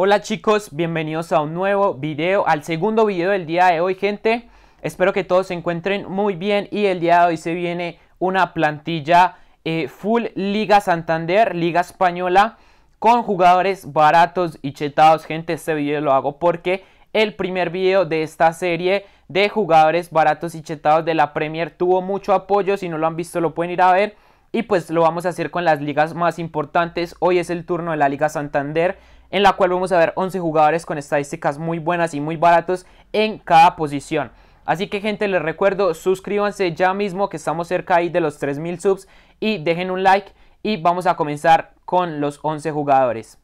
Hola chicos, bienvenidos a un nuevo video, al segundo video del día de hoy gente. Espero que todos se encuentren muy bien y el día de hoy se viene una plantilla eh, full Liga Santander, Liga Española, con jugadores baratos y chetados. Gente, este video lo hago porque el primer video de esta serie de jugadores baratos y chetados de la Premier tuvo mucho apoyo. Si no lo han visto lo pueden ir a ver. Y pues lo vamos a hacer con las ligas más importantes. Hoy es el turno de la Liga Santander en la cual vamos a ver 11 jugadores con estadísticas muy buenas y muy baratos en cada posición. Así que gente, les recuerdo, suscríbanse ya mismo que estamos cerca ahí de los 3000 subs y dejen un like y vamos a comenzar con los 11 jugadores.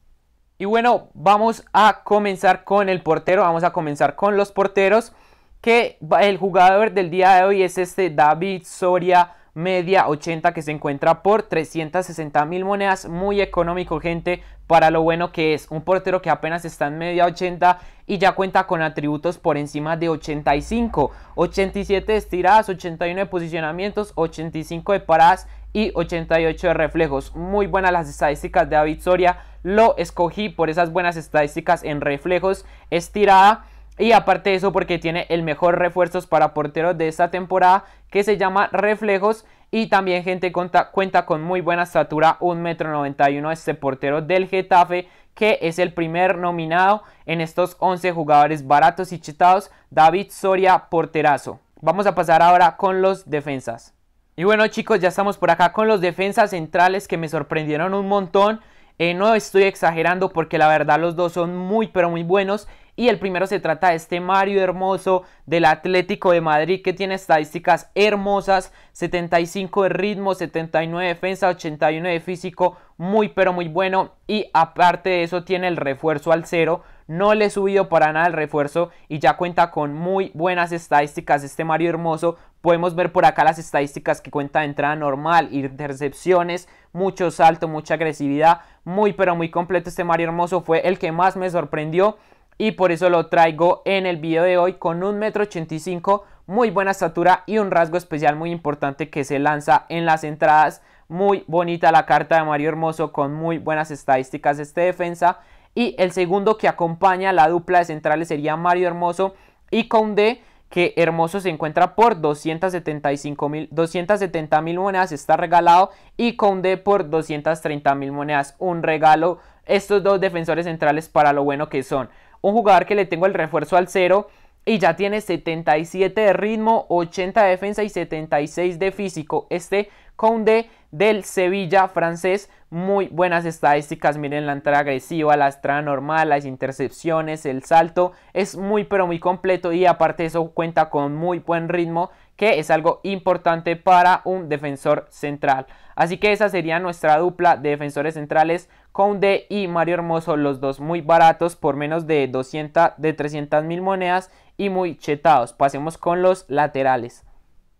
Y bueno, vamos a comenzar con el portero, vamos a comenzar con los porteros, que el jugador del día de hoy es este David Soria media 80 que se encuentra por 360 mil monedas. Muy económico, gente, para lo bueno que es. Un portero que apenas está en media 80 y ya cuenta con atributos por encima de 85. 87 estiradas, 81 de posicionamientos, 85 de paradas y 88 de reflejos. Muy buenas las estadísticas de David Soria. Lo escogí por esas buenas estadísticas en reflejos, estirada y aparte de eso, porque tiene el mejor refuerzos para porteros de esta temporada, que se llama Reflejos. Y también, gente, cuenta, cuenta con muy buena estatura, 1,91m este portero del Getafe, que es el primer nominado en estos 11 jugadores baratos y chetados, David Soria, porterazo. Vamos a pasar ahora con los defensas. Y bueno chicos, ya estamos por acá con los defensas centrales que me sorprendieron un montón. Eh, no estoy exagerando porque la verdad los dos son muy pero muy buenos. Y el primero se trata de este Mario Hermoso del Atlético de Madrid que tiene estadísticas hermosas, 75 de ritmo, 79 de defensa, 81 de físico, muy pero muy bueno. Y aparte de eso tiene el refuerzo al cero no le he subido para nada el refuerzo y ya cuenta con muy buenas estadísticas este Mario Hermoso. Podemos ver por acá las estadísticas que cuenta de entrada normal, intercepciones, mucho salto, mucha agresividad, muy pero muy completo este Mario Hermoso fue el que más me sorprendió y por eso lo traigo en el video de hoy con un 1,85m, muy buena estatura y un rasgo especial muy importante que se lanza en las entradas. Muy bonita la carta de Mario Hermoso con muy buenas estadísticas de este defensa. Y el segundo que acompaña la dupla de centrales sería Mario Hermoso y Conde, que Hermoso se encuentra por 275 mil, 270 mil monedas, está regalado, y Conde por 230 mil monedas. Un regalo, estos dos defensores centrales para lo bueno que son. Un jugador que le tengo el refuerzo al cero y ya tiene 77 de ritmo, 80 de defensa y 76 de físico. Este Conde del Sevilla francés. Muy buenas estadísticas, miren la entrada agresiva, la entrada normal, las intercepciones, el salto. Es muy pero muy completo y aparte eso cuenta con muy buen ritmo que es algo importante para un defensor central. Así que esa sería nuestra dupla de defensores centrales, Conde y Mario Hermoso, los dos muy baratos por menos de 200, de 300 mil monedas y muy chetados. Pasemos con los laterales.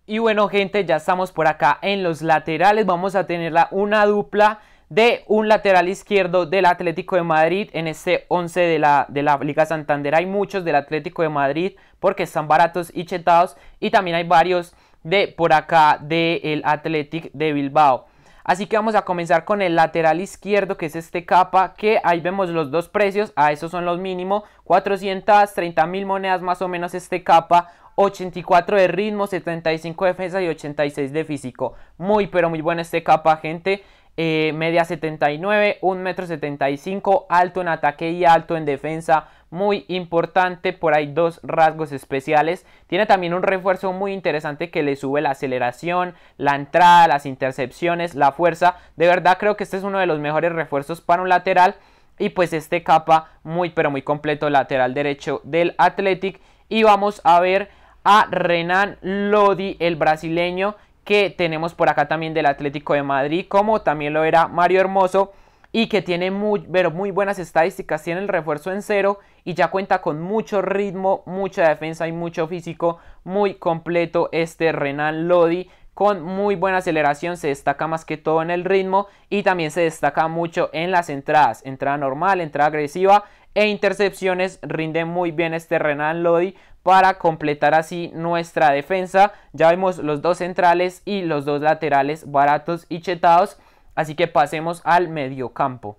Y bueno gente, ya estamos por acá en los laterales, vamos a tener una dupla de un lateral izquierdo del Atlético de Madrid en este 11 de la, de la Liga Santander. Hay muchos del Atlético de Madrid porque están baratos y chetados y también hay varios de por acá del Atlético de Bilbao. Así que vamos a comenzar con el lateral izquierdo, que es este capa, que ahí vemos los dos precios, a esos son los mínimos, 430 mil monedas más o menos este capa, 84 de ritmo, 75 de defensa y 86 de físico. Muy pero muy bueno este capa, gente. Eh, media 79, 1,75 75, alto en ataque y alto en defensa, muy importante, por ahí dos rasgos especiales. Tiene también un refuerzo muy interesante que le sube la aceleración, la entrada, las intercepciones, la fuerza. De verdad creo que este es uno de los mejores refuerzos para un lateral y pues este capa muy pero muy completo lateral derecho del Athletic y vamos a ver a Renan Lodi el brasileño que tenemos por acá también del Atlético de Madrid, como también lo era Mario Hermoso, y que tiene muy, pero muy buenas estadísticas, tiene el refuerzo en cero y ya cuenta con mucho ritmo, mucha defensa y mucho físico, muy completo este Renan Lodi, con muy buena aceleración, se destaca más que todo en el ritmo y también se destaca mucho en las entradas, entrada normal, entrada agresiva e intercepciones, rinde muy bien este Renan Lodi para completar así nuestra defensa, ya vemos los dos centrales y los dos laterales baratos y chetados, así que pasemos al campo.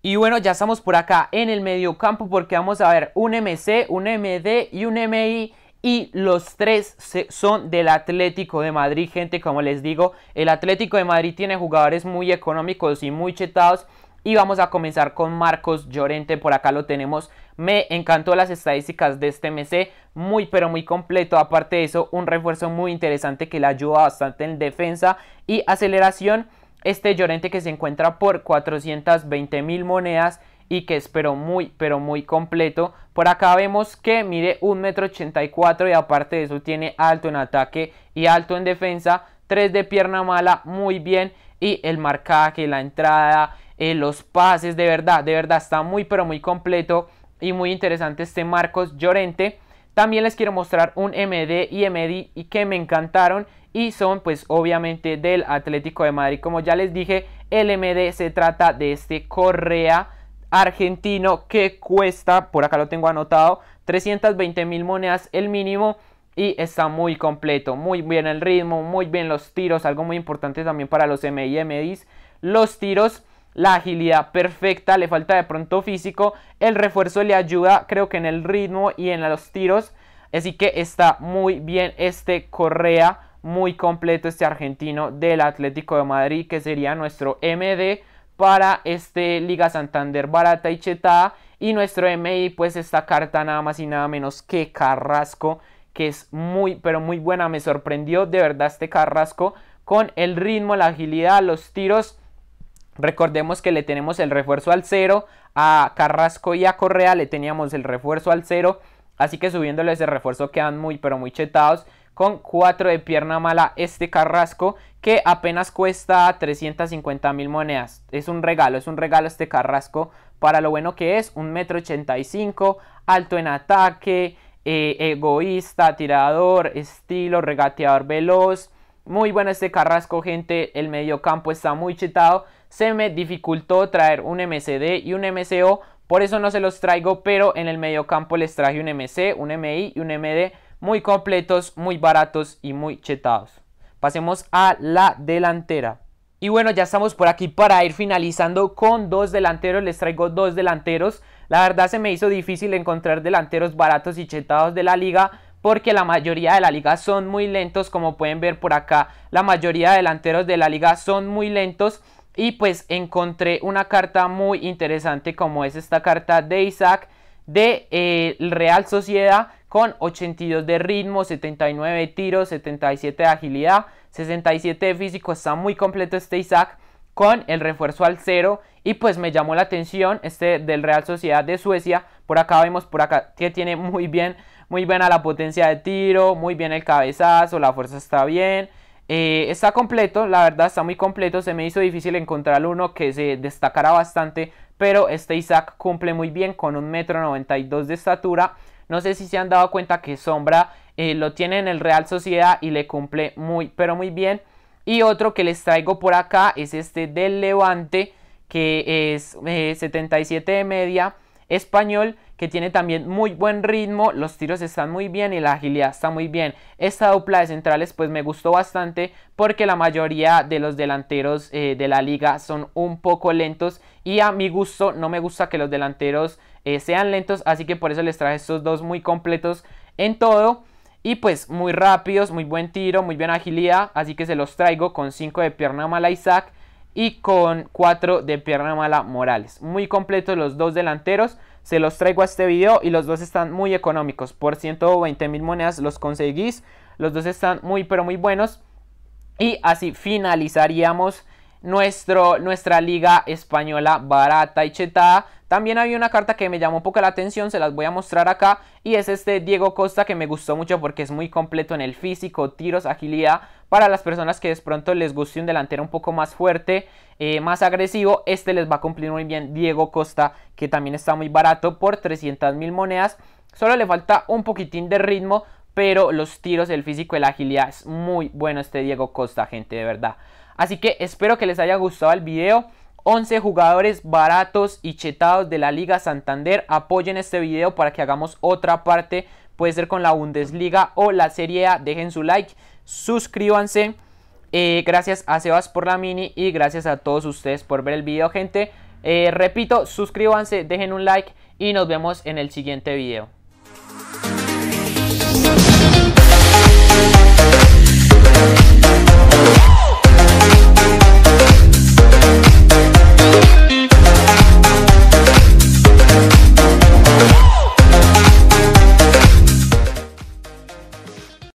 Y bueno, ya estamos por acá en el campo porque vamos a ver un MC, un MD y un MI y los tres son del Atlético de Madrid, gente, como les digo, el Atlético de Madrid tiene jugadores muy económicos y muy chetados. Y vamos a comenzar con Marcos Llorente, por acá lo tenemos. Me encantó las estadísticas de este MC, muy pero muy completo. Aparte de eso, un refuerzo muy interesante que le ayuda bastante en defensa y aceleración. Este Llorente que se encuentra por 420 mil monedas y que es pero muy pero muy completo por acá vemos que mide 1,84 m y aparte de eso tiene alto en ataque y alto en defensa 3 de pierna mala muy bien y el marcaje la entrada eh, los pases de verdad de verdad está muy pero muy completo y muy interesante este Marcos Llorente también les quiero mostrar un MD y MD y que me encantaron y son pues obviamente del Atlético de Madrid como ya les dije el MD se trata de este Correa argentino que cuesta, por acá lo tengo anotado, 320 mil monedas el mínimo y está muy completo, muy bien el ritmo, muy bien los tiros, algo muy importante también para los MIMDs, los tiros, la agilidad perfecta, le falta de pronto físico, el refuerzo le ayuda creo que en el ritmo y en los tiros, así que está muy bien este Correa, muy completo este argentino del Atlético de Madrid que sería nuestro MD para este Liga Santander Barata y chetada Y nuestro MI, pues esta carta nada más y nada menos que Carrasco, que es muy, pero muy buena. Me sorprendió de verdad este Carrasco con el ritmo, la agilidad, los tiros. Recordemos que le tenemos el refuerzo al cero. A Carrasco y a Correa le teníamos el refuerzo al cero. Así que subiéndole ese refuerzo quedan muy, pero muy chetados con 4 de pierna mala este Carrasco que apenas cuesta 350 mil monedas. Es un regalo, es un regalo este Carrasco para lo bueno que es, un metro 85, alto en ataque, eh, egoísta, tirador, estilo, regateador veloz. Muy bueno este Carrasco, gente. El medio campo está muy chetado. Se me dificultó traer un MCD y un MCO. Por eso no se los traigo, pero en el medio campo les traje un MC, un MI y un MD muy completos, muy baratos y muy chetados. Pasemos a la delantera. Y bueno, ya estamos por aquí para ir finalizando con dos delanteros. Les traigo dos delanteros. La verdad se me hizo difícil encontrar delanteros baratos y chetados de la liga porque la mayoría de la liga son muy lentos, como pueden ver por acá, la mayoría de delanteros de la liga son muy lentos y pues encontré una carta muy interesante como es esta carta de Isaac de eh, Real Sociedad con 82 de ritmo, 79 de tiro, 77 de agilidad, 67 de físico. Está muy completo este Isaac con el refuerzo al cero. Y pues me llamó la atención este del Real Sociedad de Suecia. Por acá vemos por acá que tiene muy bien, muy bien a la potencia de tiro, muy bien el cabezazo, la fuerza está bien. Eh, está completo, la verdad está muy completo. Se me hizo difícil encontrar uno que se destacara bastante. Pero este Isaac cumple muy bien con un metro 92 de estatura. No sé si se han dado cuenta que Sombra eh, lo tiene en el Real Sociedad y le cumple muy, pero muy bien. Y otro que les traigo por acá es este del Levante, que es 77 eh, de media, español, que tiene también muy buen ritmo, los tiros están muy bien y la agilidad está muy bien. Esta dupla de centrales pues me gustó bastante porque la mayoría de los delanteros eh, de la liga son un poco lentos y a mi gusto no me gusta que los delanteros eh, sean lentos, así que por eso les traje estos dos muy completos en todo. Y pues muy rápidos, muy buen tiro, muy buena agilidad, así que se los traigo con 5 de pierna mala Isaac y con 4 de pierna mala Morales. Muy completos los dos delanteros se los traigo a este video y los dos están muy económicos. Por 120 mil monedas los conseguís. Los dos están muy pero muy buenos. Y así finalizaríamos nuestro, nuestra liga española barata y chetada. También había una carta que me llamó un poco la atención, se las voy a mostrar acá. Y es este Diego Costa que me gustó mucho porque es muy completo en el físico, tiros, agilidad. Para las personas que de pronto les guste un delantero un poco más fuerte, eh, más agresivo, este les va a cumplir muy bien Diego Costa, que también está muy barato por 300 mil monedas. Solo le falta un poquitín de ritmo, pero los tiros, el físico, y la agilidad es muy bueno este Diego Costa, gente, de verdad. Así que espero que les haya gustado el video. 11 jugadores baratos y chetados de la Liga Santander. Apoyen este video para que hagamos otra parte. Puede ser con la Bundesliga o la Serie A. Dejen su like, suscríbanse. Eh, gracias a Sebas por la mini y gracias a todos ustedes por ver el video, gente. Eh, repito, suscríbanse, dejen un like y nos vemos en el siguiente video.